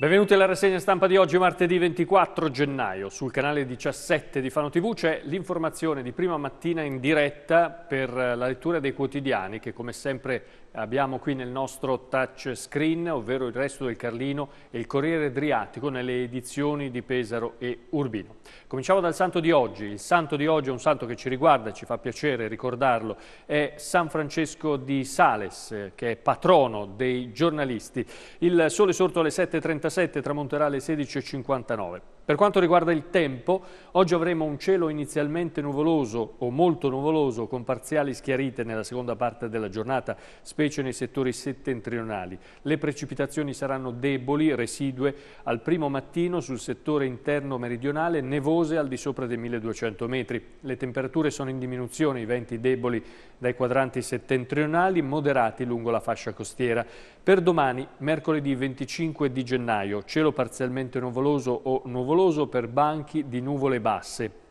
Benvenuti alla rassegna stampa di oggi, martedì 24 gennaio. Sul canale 17 di Fano TV c'è l'informazione di prima mattina in diretta per la lettura dei quotidiani che come sempre abbiamo qui nel nostro touch screen, ovvero il resto del Carlino e il Corriere Adriatico nelle edizioni di Pesaro e Urbino. Cominciamo dal santo di oggi. Il santo di oggi è un santo che ci riguarda, ci fa piacere ricordarlo, è San Francesco di Sales, che è patrono dei giornalisti. Il sole sorto alle 7.37 tramonterà alle 16.59. Per quanto riguarda il tempo, oggi avremo un cielo inizialmente nuvoloso o molto nuvoloso con parziali schiarite nella seconda parte della giornata, specie nei settori settentrionali. Le precipitazioni saranno deboli, residue al primo mattino sul settore interno meridionale, nevose al di sopra dei 1200 metri. Le temperature sono in diminuzione, i venti deboli dai quadranti settentrionali, moderati lungo la fascia costiera. Per domani, mercoledì 25 di gennaio, cielo parzialmente nuvoloso o nuvoloso nuvoloso per banchi di nuvole basse.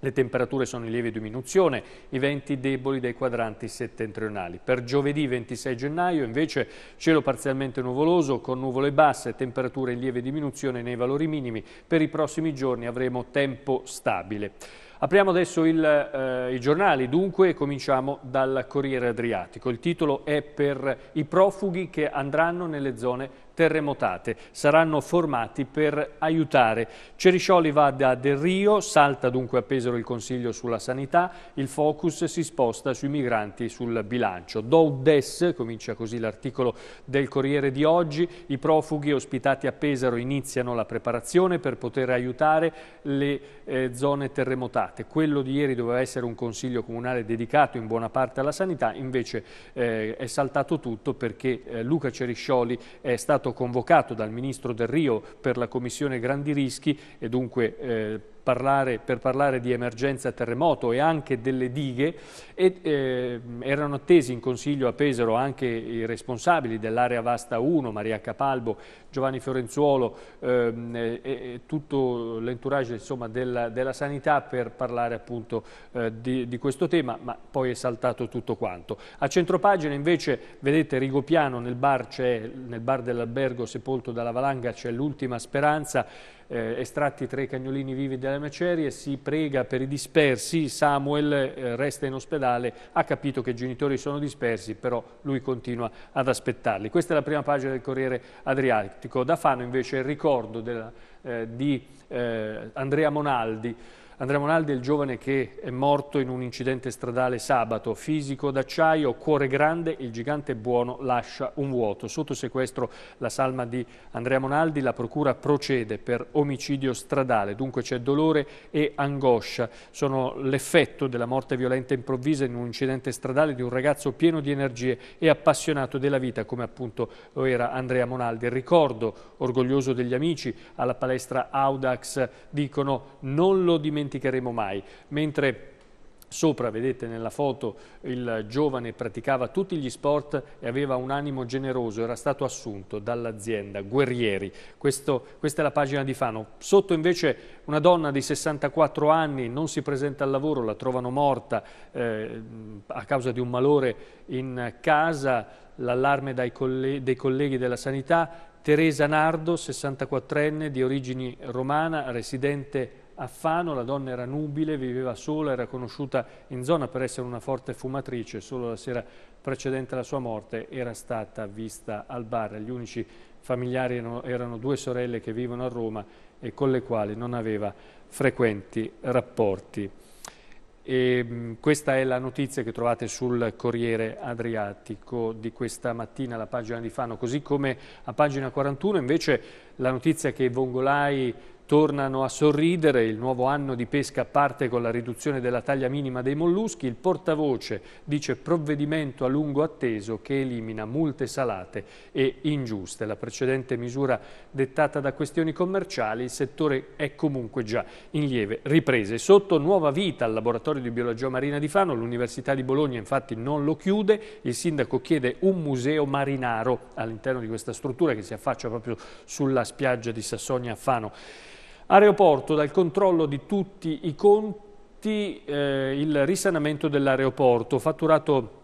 Le temperature sono in lieve diminuzione, i venti deboli dai quadranti settentrionali. Per giovedì 26 gennaio invece cielo parzialmente nuvoloso con nuvole basse, temperature in lieve diminuzione nei valori minimi. Per i prossimi giorni avremo tempo stabile. Apriamo adesso il, eh, i giornali, dunque, e cominciamo dal Corriere Adriatico. Il titolo è per i profughi che andranno nelle zone terremotate. Saranno formati per aiutare. Ceriscioli va da Del Rio, salta dunque a Pesaro il Consiglio sulla sanità, il focus si sposta sui migranti e sul bilancio. Doudes, comincia così l'articolo del Corriere di oggi, i profughi ospitati a Pesaro iniziano la preparazione per poter aiutare le eh, zone terremotate. Quello di ieri doveva essere un Consiglio Comunale dedicato in buona parte alla sanità, invece eh, è saltato tutto perché eh, Luca Ceriscioli è stato stato convocato dal Ministro Del Rio per la Commissione Grandi Rischi e dunque eh, parlare, per parlare di emergenza terremoto e anche delle dighe e, eh, erano attesi in consiglio a Pesaro anche i responsabili dell'area vasta 1, Maria Capalbo, Giovanni Fiorenzuolo eh, e, tutto l'entourage della, della, sanità per parlare appunto eh, di, di, questo tema, ma poi è saltato tutto quanto. A centropagina invece vedete Rigopiano nel bar, nel bar dell'albergo sepolto dalla valanga c'è l'ultima speranza eh, estratti tre cagnolini vivi della macerie, si prega per i dispersi, Samuel eh, resta in ospedale, ha capito che i genitori sono dispersi, però lui continua ad aspettarli. Questa è la prima pagina del Corriere Adriatico. Da Fano invece il ricordo della, eh, di eh, Andrea Monaldi, Andrea Monaldi è il giovane che è morto in un incidente stradale sabato. Fisico d'acciaio, cuore grande, il gigante buono lascia un vuoto. Sotto sequestro la salma di Andrea Monaldi, la procura procede per omicidio stradale. Dunque c'è dolore e angoscia. Sono l'effetto della morte violenta improvvisa in un incidente stradale di un ragazzo pieno di energie e appassionato della vita, come appunto lo era Andrea Monaldi. Ricordo, orgoglioso degli amici, alla palestra Audax dicono non lo dimenticare dimenticheremo mai. Mentre Sopra vedete nella foto il giovane praticava tutti gli sport e aveva un animo generoso, era stato assunto dall'azienda, guerrieri. Questo, questa è la pagina di Fano. Sotto invece una donna di 64 anni non si presenta al lavoro, la trovano morta eh, a causa di un malore in casa, l'allarme coll dei colleghi della sanità. Teresa Nardo, 64enne, di origini romana, residente a Fano, la donna era nubile, viveva sola, era conosciuta in zona per essere una forte fumatrice, solo la sera precedente alla sua morte era stata vista al bar. Gli unici familiari erano, erano due sorelle che vivono a Roma e con le quali non aveva frequenti rapporti. E ehm, questa è la notizia che trovate sul Corriere Adriatico di questa mattina, la pagina di Fano, così come a pagina 41 invece la notizia che i Vongolai Tornano a sorridere, il nuovo anno di pesca parte con la riduzione della taglia minima dei molluschi, il portavoce dice provvedimento a lungo atteso che elimina multe salate e ingiuste. La precedente misura dettata da questioni commerciali, il settore è comunque già in lieve riprese. Sotto nuova vita al laboratorio di biologia marina di Fano, l'Università di Bologna infatti non lo chiude, il sindaco chiede un museo marinaro all'interno di questa struttura che si affaccia proprio sulla spiaggia di Sassonia a Fano. Aeroporto, dal controllo di tutti i conti, eh, il risanamento dell'aeroporto, fatturato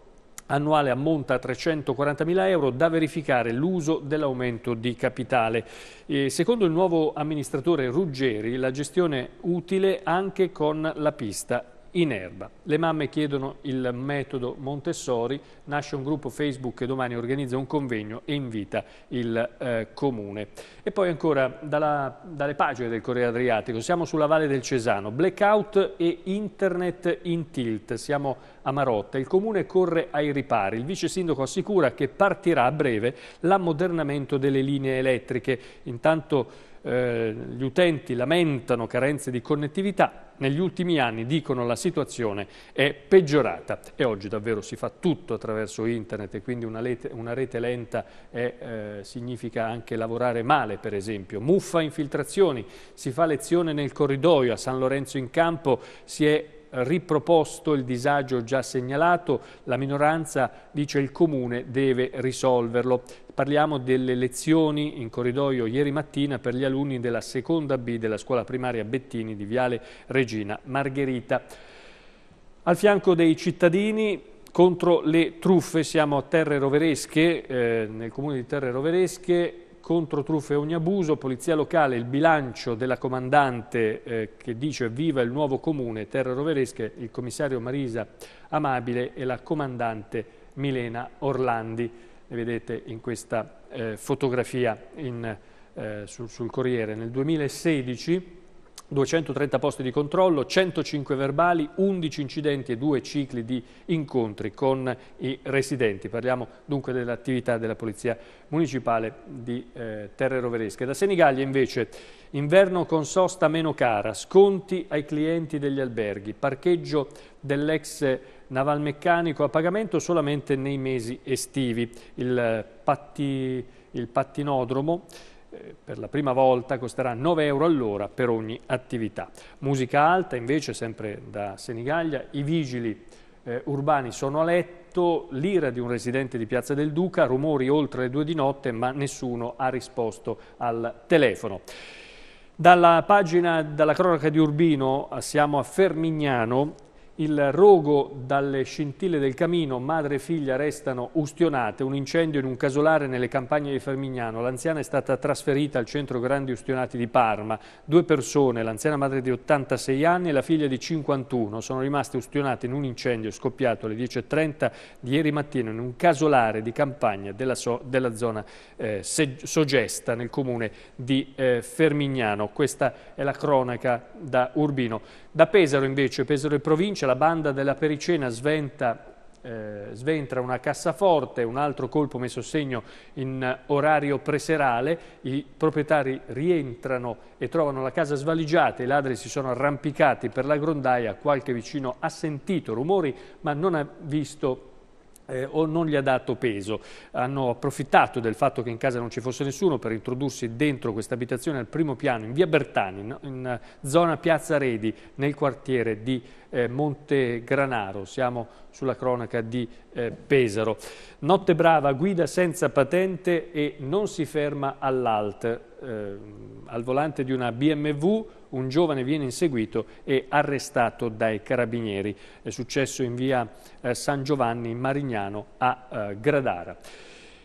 annuale ammonta a 340.000 euro, da verificare l'uso dell'aumento di capitale. E secondo il nuovo amministratore Ruggeri, la gestione utile anche con la pista in erba. Le mamme chiedono il metodo Montessori, nasce un gruppo Facebook che domani organizza un convegno e invita il eh, comune. E poi ancora dalla, dalle pagine del Corriere Adriatico, siamo sulla Valle del Cesano, blackout e internet in tilt, siamo a Marotta, il comune corre ai ripari, il vice sindaco assicura che partirà a breve l'ammodernamento delle linee elettriche, intanto eh, gli utenti lamentano carenze di connettività, negli ultimi anni dicono la situazione è peggiorata e oggi davvero si fa tutto attraverso internet e quindi una, lete, una rete lenta è, eh, significa anche lavorare male per esempio. Muffa infiltrazioni, si fa lezione nel corridoio, a San Lorenzo in campo si è riproposto il disagio già segnalato, la minoranza dice il comune deve risolverlo. Parliamo delle lezioni in corridoio ieri mattina per gli alunni della seconda B della scuola primaria Bettini di Viale Regina Margherita. Al fianco dei cittadini contro le truffe siamo a Terre Roveresche, eh, nel comune di Terre Roveresche, contro truffe e ogni abuso, polizia locale, il bilancio della comandante eh, che dice viva il nuovo comune, terre Roveresche, il commissario Marisa Amabile e la comandante Milena Orlandi. Le vedete in questa eh, fotografia in, eh, sul, sul Corriere. Nel 2016 230 posti di controllo, 105 verbali, 11 incidenti e due cicli di incontri con i residenti. Parliamo dunque dell'attività della Polizia Municipale di eh, Terre Roveresche. Da Senigallia invece, inverno con sosta meno cara, sconti ai clienti degli alberghi, parcheggio dell'ex navalmeccanico a pagamento solamente nei mesi estivi. Il, eh, patti, il pattinodromo eh, per la prima volta costerà 9 euro all'ora per ogni attività. Musica alta invece, sempre da Senigallia, i vigili eh, urbani sono a letto, l'ira di un residente di Piazza del Duca, rumori oltre le due di notte ma nessuno ha risposto al telefono. Dalla pagina, dalla cronaca di Urbino siamo a Fermignano il rogo dalle scintille del camino, madre e figlia restano ustionate, un incendio in un casolare nelle campagne di Fermignano, l'anziana è stata trasferita al centro Grandi Ustionati di Parma, due persone, l'anziana madre di 86 anni e la figlia di 51, sono rimaste ustionate in un incendio scoppiato alle 10.30 di ieri mattina in un casolare di campagna della, so, della zona eh, Sogesta nel comune di eh, Fermignano, questa è la cronaca da Urbino. Da Pesaro invece, Pesaro e provincia, la banda della pericena sventa eh, sventra una cassaforte, un altro colpo messo a segno in orario preserale, i proprietari rientrano e trovano la casa svaligiata, i ladri si sono arrampicati per la grondaia, qualche vicino ha sentito rumori ma non ha visto eh, o non gli ha dato peso. Hanno approfittato del fatto che in casa non ci fosse nessuno per introdursi dentro questa abitazione al primo piano in via Bertani, in, in zona Piazza Redi, nel quartiere di eh, Monte Granaro. Siamo sulla cronaca di eh, Pesaro. Notte brava, guida senza patente e non si ferma all'alt eh, al volante di una BMW un giovane viene inseguito e arrestato dai carabinieri. È successo in via eh, San Giovanni Marignano a eh, Gradara.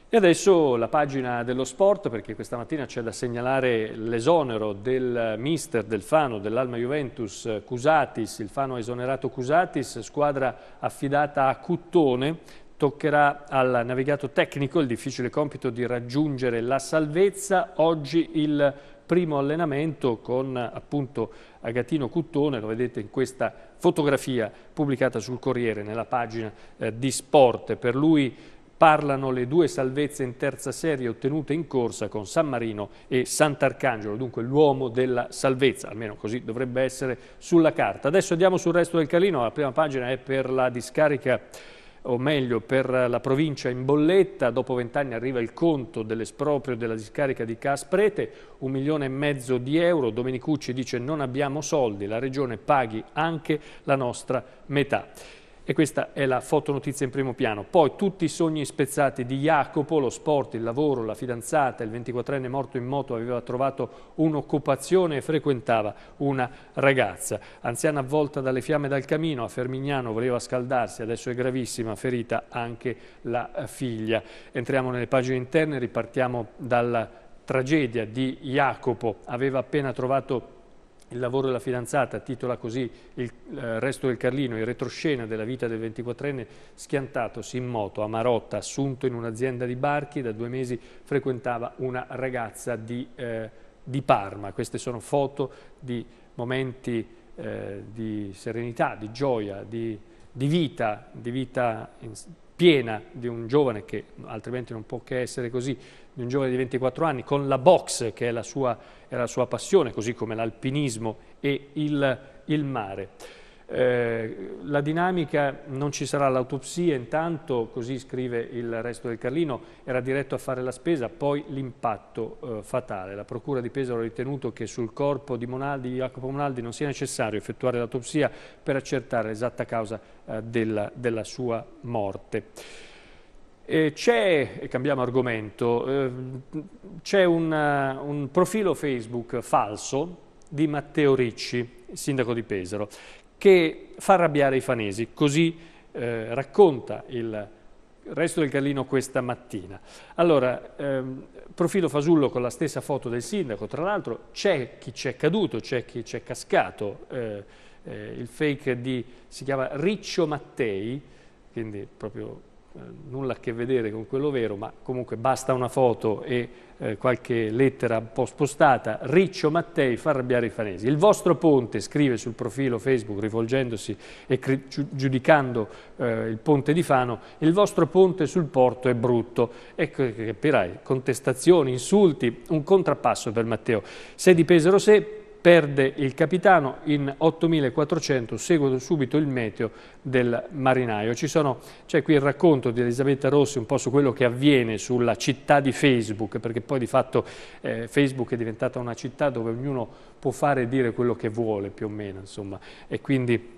E adesso la pagina dello sport, perché questa mattina c'è da segnalare l'esonero del mister del Fano, dell'Alma Juventus, eh, Cusatis, il Fano ha esonerato Cusatis, squadra affidata a Cuttone, Toccherà al navigato tecnico il difficile compito di raggiungere la salvezza. Oggi il primo allenamento con appunto Agatino Cuttone, lo vedete in questa fotografia pubblicata sul Corriere nella pagina eh, di Sport. Per lui parlano le due salvezze in terza serie ottenute in corsa con San Marino e Sant'Arcangelo, dunque l'uomo della salvezza, almeno così dovrebbe essere sulla carta. Adesso andiamo sul resto del Calino, la prima pagina è per la discarica o meglio per la provincia in bolletta, dopo vent'anni arriva il conto dell'esproprio della discarica di Casprete, un milione e mezzo di euro, Domenicucci dice non abbiamo soldi, la regione paghi anche la nostra metà. E questa è la fotonotizia in primo piano. Poi tutti i sogni spezzati di Jacopo, lo sport, il lavoro, la fidanzata, il 24enne morto in moto aveva trovato un'occupazione e frequentava una ragazza. Anziana avvolta dalle fiamme dal camino, a Fermignano voleva scaldarsi, adesso è gravissima, ferita anche la figlia. Entriamo nelle pagine interne, ripartiamo dalla tragedia di Jacopo. Aveva appena trovato il lavoro della fidanzata, titola così il eh, resto del Carlino, il retroscena della vita del 24enne schiantatosi in moto a Marotta, assunto in un'azienda di barchi, da due mesi frequentava una ragazza di, eh, di Parma. Queste sono foto di momenti eh, di serenità, di gioia, di, di vita, di vita in, piena di un giovane che altrimenti non può che essere così, di un giovane di 24 anni con la box che è la sua, è la sua passione, così come l'alpinismo e il, il mare. Eh, la dinamica non ci sarà l'autopsia, intanto, così scrive il resto del Carlino, era diretto a fare la spesa, poi l'impatto eh, fatale. La Procura di Pesaro ha ritenuto che sul corpo di, Monaldi, di Jacopo Monaldi non sia necessario effettuare l'autopsia per accertare l'esatta causa eh, della, della sua morte. C'è, e cambiamo argomento, eh, c'è un, eh, un profilo Facebook falso di Matteo Ricci, sindaco di Pesaro, che fa arrabbiare i fanesi, così eh, racconta il resto del Carlino questa mattina. Allora, ehm, profilo fasullo con la stessa foto del sindaco, tra l'altro c'è chi c'è caduto, c'è chi c'è cascato, eh, eh, il fake di, si chiama Riccio Mattei, quindi proprio eh, nulla a che vedere con quello vero, ma comunque basta una foto e eh, qualche lettera un po' spostata, Riccio Mattei fa arrabbiare i fanesi. Il vostro ponte, scrive sul profilo Facebook rivolgendosi e giudicando eh, il ponte di Fano, il vostro ponte sul porto è brutto. Ecco che capirai, contestazioni, insulti, un contrappasso per Matteo. Se di Pesaro se perde il capitano in 8.400, seguono subito il meteo del marinaio. C'è cioè qui il racconto di Elisabetta Rossi un po' su quello che avviene sulla città di Facebook, perché poi di fatto eh, Facebook è diventata una città dove ognuno può fare e dire quello che vuole più o meno, insomma, e quindi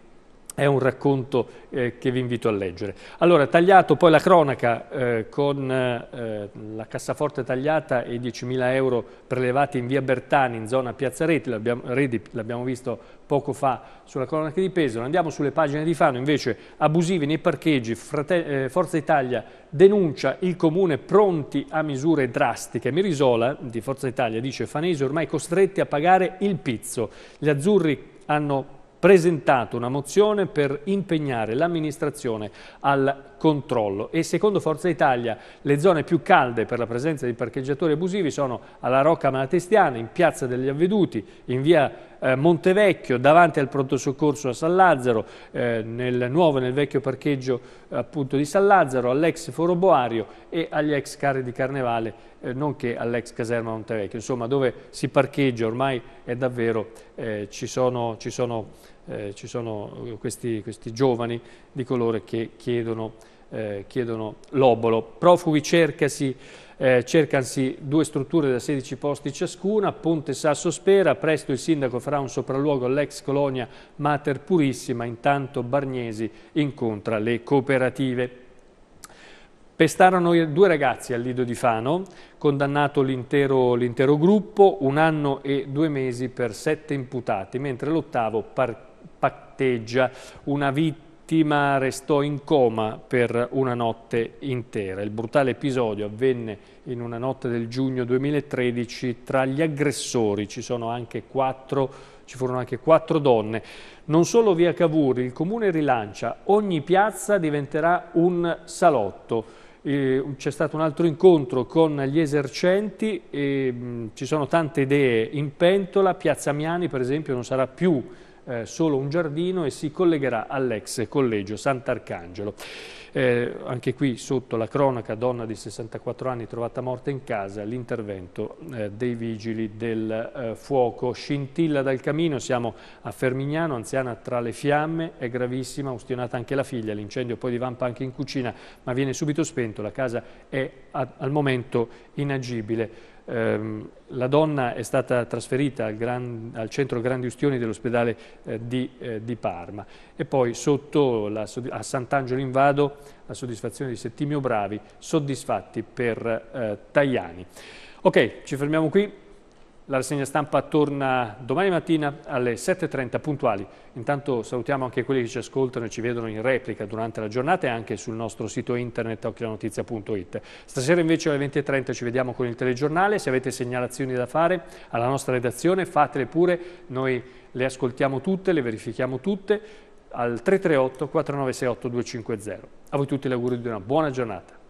è un racconto eh, che vi invito a leggere. Allora, tagliato poi la cronaca eh, con eh, la cassaforte tagliata e i 10.000 euro prelevati in via Bertani, in zona Piazza Reti, l'abbiamo visto poco fa sulla cronaca di Pesaro. Andiamo sulle pagine di Fano, invece abusivi nei parcheggi, Frate eh, Forza Italia denuncia il Comune pronti a misure drastiche. Mirisola di Forza Italia dice Fanesi ormai costretti a pagare il pizzo. Gli azzurri hanno presentato una mozione per impegnare l'amministrazione al controllo e secondo Forza Italia le zone più calde per la presenza di parcheggiatori abusivi sono alla Rocca Malatestiana, in Piazza degli Avveduti, in via eh, Montevecchio, davanti al pronto soccorso a San Lazzaro, eh, nel nuovo e nel vecchio parcheggio appunto di San Lazzaro, all'ex Foro Boario e agli ex carri di Carnevale, eh, nonché all'ex caserma Montevecchio, insomma dove si parcheggia ormai è davvero, eh, ci sono, ci sono eh, ci sono eh, questi, questi, giovani di colore che chiedono, eh, chiedono l'obolo. Profughi cercasi, eh, cercansi due strutture da 16 posti ciascuna, Ponte Sasso Spera, presto il sindaco farà un sopralluogo all'ex colonia Mater Purissima, intanto Bargnesi incontra le cooperative. Pestarono due ragazzi al Lido di Fano, condannato l'intero gruppo, un anno e due mesi per sette imputati, mentre l'ottavo parcheggiava patteggia. Una vittima restò in coma per una notte intera. Il brutale episodio avvenne in una notte del giugno 2013. Tra gli aggressori ci sono anche quattro ci furono anche quattro donne. Non solo via Cavour, il comune rilancia, ogni piazza diventerà un salotto. Eh, c'è stato un altro incontro con gli esercenti, eh, ci sono tante idee in pentola, Piazza Miani per esempio non sarà più eh, solo un giardino e si collegherà all'ex collegio Sant'Arcangelo. Eh, anche qui sotto la cronaca, donna di 64 anni trovata morta in casa, l'intervento eh, dei vigili del eh, fuoco. Scintilla dal camino, siamo a Fermignano, anziana tra le fiamme, è gravissima, ustionata anche la figlia, l'incendio poi divampa anche in cucina, ma viene subito spento, la casa è a, al momento inagibile. Ehm, la donna è stata trasferita al, gran, al centro Grandi Ustioni dell'ospedale eh, di, eh, di, Parma e poi sotto la, a Sant'Angelo in Vado la soddisfazione di Settimio Bravi, soddisfatti per eh, Tajani. Ok, ci fermiamo qui. La rassegna stampa torna domani mattina alle 7.30 puntuali. Intanto salutiamo anche quelli che ci ascoltano e ci vedono in replica durante la giornata e anche sul nostro sito internet occhianotizia.it. Stasera invece alle 20.30 ci vediamo con il telegiornale. Se avete segnalazioni da fare alla nostra redazione fatele pure, noi le ascoltiamo tutte, le verifichiamo tutte al 338 4968 250. A voi tutti l'augurio di una buona giornata.